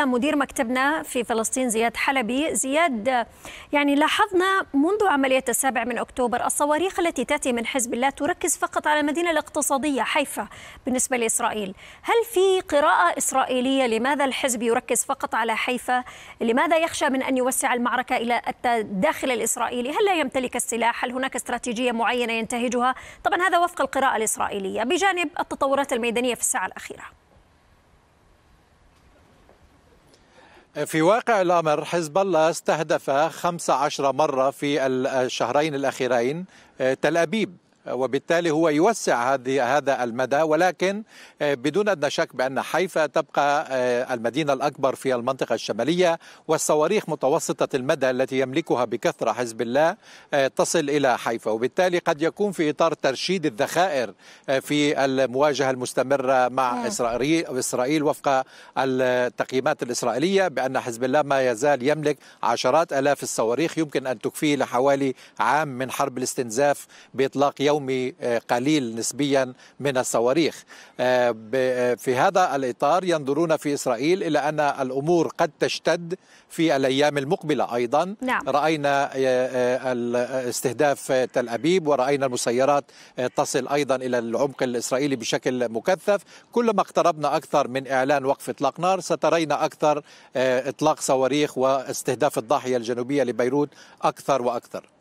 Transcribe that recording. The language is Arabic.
مدير مكتبنا في فلسطين زياد حلبي زياد يعني لاحظنا منذ عملية السابع من أكتوبر الصواريخ التي تأتي من حزب الله تركز فقط على المدينة الاقتصادية حيفا بالنسبة لإسرائيل هل في قراءة إسرائيلية لماذا الحزب يركز فقط على حيفا لماذا يخشى من أن يوسع المعركة إلى الداخل الإسرائيلي هل لا يمتلك السلاح هل هناك استراتيجية معينة ينتهجها طبعا هذا وفق القراءة الإسرائيلية بجانب التطورات الميدانية في الساعة الأخيرة في واقع الامر حزب الله استهدف 15 مره في الشهرين الاخيرين آه، تل ابيب وبالتالي هو يوسع هذه هذا المدى ولكن آه، بدون ادنى شك بان حيفا تبقى آه، المدينه الاكبر في المنطقه الشماليه والصواريخ متوسطه المدى التي يملكها بكثره حزب الله آه، تصل الى حيفا وبالتالي قد يكون في اطار ترشيد الذخائر في المواجهه المستمره مع اسرائيل اسرائيل وفق التقييمات الاسرائيليه بان حزب الله ما يزال يملك عشرات الاف الصواريخ يمكن ان تكفيه لحوالي عام من حرب الاستنزاف باطلاق يوم اليومي آه، قليل نسبيا من الصواريخ آه، آه، في هذا الإطار ينظرون في إسرائيل إلى أن الأمور قد تشتد في الأيام المقبلة أيضا نعم. رأينا استهداف تل أبيب ورأينا المسيرات تصل أيضا إلى العمق الإسرائيلي بشكل مكثف كلما اقتربنا أكثر من إعلان وقف إطلاق نار سترينا أكثر إطلاق صواريخ واستهداف الضاحية الجنوبية لبيروت أكثر وأكثر